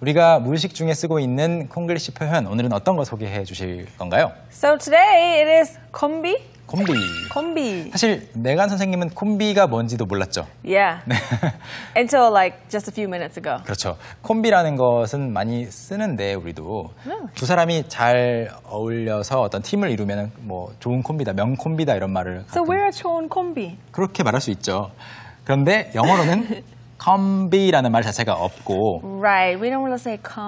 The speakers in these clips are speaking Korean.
우리가 무의식 중에 쓰고 있는 콩글리시 표현 오늘은 어떤 거 소개해 주실 건가요? So today it is 콤비. 콤비. 콤비. 사실 내간 선생님은 콤비가 뭔지도 몰랐죠. Yeah. 네. Until like just a few minutes ago. 그렇죠. 콤비라는 것은 많이 쓰는데 우리도 mm. 두 사람이 잘 어울려서 어떤 팀을 이루면 뭐 좋은 콤비다, 명 콤비다 이런 말을. So we're a 좋은 콤비. 그렇게 말할 수 있죠. 그런데 영어로는 컴비라는 말 자체가 없고 Right. We don't want t say c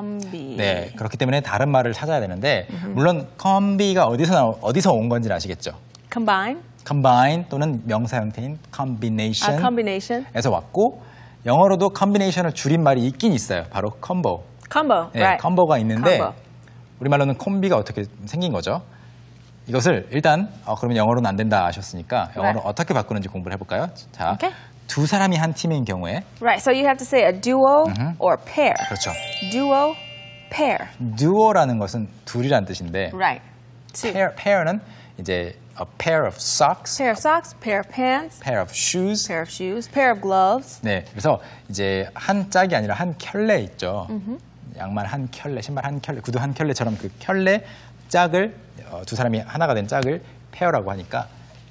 o 네 그렇기 때문에 다른 말을 찾아야 되는데 물론 컴비가 어디서 어디서 온 건지 는 아시겠죠? Combine. combine 또는 명사 형태인 A combination 아, combination. 에서 왔고 영어로도 combination을 줄인 말이 있긴 있어요. 바로 combo. Combo. 네, right. 컴버가 있는데 컴버. 우리말로는 콤비가 어떻게 생긴 거죠? 이것을 일단 어, 그러면 영어로는 안 된다 하셨으니까 영어로 네. 어떻게 바꾸는지 공부를 해볼까요? 자, 오케이. 두 사람이 한 팀인 경우에 Right. So you have to say a duo or pair. 그렇죠. Duo, pair. 듀오라는 것은 둘이란 뜻인데 Right. Two. pair, pair는 이제 a pair of socks, Pair of socks, pair of pants, pair of shoes. pair of shoes, pair of gloves. 네, 그래서 이제 한 짝이 아니라 한 켤레 있죠. 양말 한 켤레, 신발 한 켤레, 구두 한 켤레처럼 그 켤레 짝을 어, 두 사람이 하나가 된 짝을 페어라고 하니까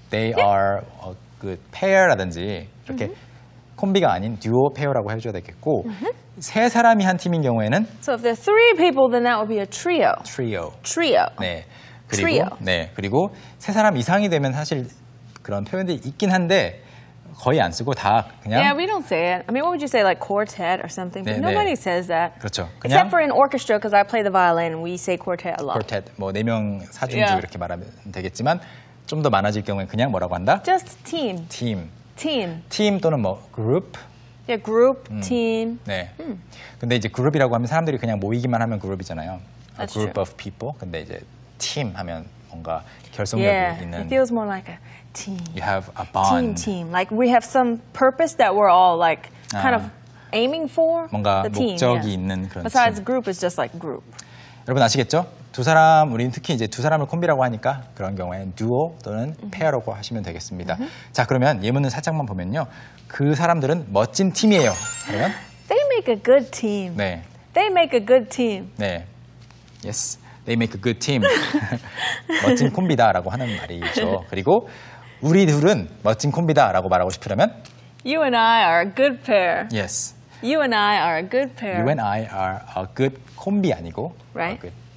they are a 그 페어라든지 이렇게 mm -hmm. 콤비가 아닌 듀오 페어라고 해줘야 되겠고 mm -hmm. 세 사람이 한 팀인 경우에는 So if there are three people, then that would be a trio. Trio. Trio. 네. 그리고, trio. 네. 그리고 세 사람 이상이 되면 사실 그런 표현들이 있긴 한데 거의 안 쓰고 다 그냥 Yeah, we don't say it. I mean, what would you say like quartet or something? But 네, nobody 네. says that. 그렇죠. 그냥, Except for in orchestra because I play the violin, we say quartet a lot. quartet 뭐네 명 사중주 yeah. 이렇게 말하면 되겠지만 좀더 많아질 경우에 그냥 뭐라고 한다? Just team. Team. Team. Team 또는 뭐 group. g r o 그룹. team. 네. 음. 근데 이제 그룹이라고 하면 사람들이 그냥 모이기만 하면 그룹이잖아요. A group true. of people. 근데 이제 team 하면 뭔가 결속력이 yeah, 있는. It feels more like a team. You have a bond. Team, team. Like we have some purpose that we're all like kind 아. of aiming for. 뭔가 the team. 목적이 yeah. 있는 그런. Besides, team. group is just like group. 여러분 아시겠죠? 두 사람, 우리는 특히 이제 두 사람을 콤비라고 하니까 그런 경우엔 듀오 또는 페어라고 하시면 되겠습니다. 자, 그러면 예문을 살짝만 보면요. 그 사람들은 멋진 팀이에요. 그러면 They make a good team. 네. They make a good team. 네. Yes. They make a good team. 멋진 콤비다라고 하는 말이죠. 그리고 우리 둘은 멋진 콤비다라고 말하고 싶으려면 You and I are a good pair. Yes. You and I are a good pair. You and I are a good 콤비 아니고 right. a good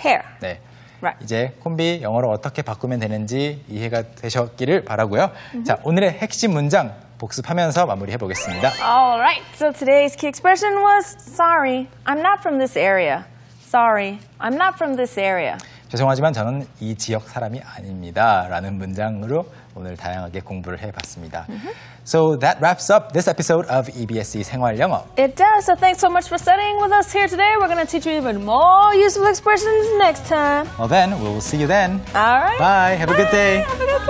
pair. 네. Right. 이제 콤비 영어로 어떻게 바꾸면 되는지 이해가 되셨기를 바라고요. Mm -hmm. 자, 오늘의 핵심 문장 복습하면서 마무리해 보겠습니다. All right. So today's key expression was sorry. I'm not from this area. Sorry. I'm not from this area. 죄송하지만 저는 이 지역 사람이 아닙니다. 라는 문장으로 오늘 다양하게 공부를 해봤습니다. So that wraps up this episode of EBSC 생활 영어. It does. So thanks so much for studying with us here today. We're going to teach you even more useful expressions next time. Well then, we'll see you then. All right. Bye. Have a good day. Have a good day.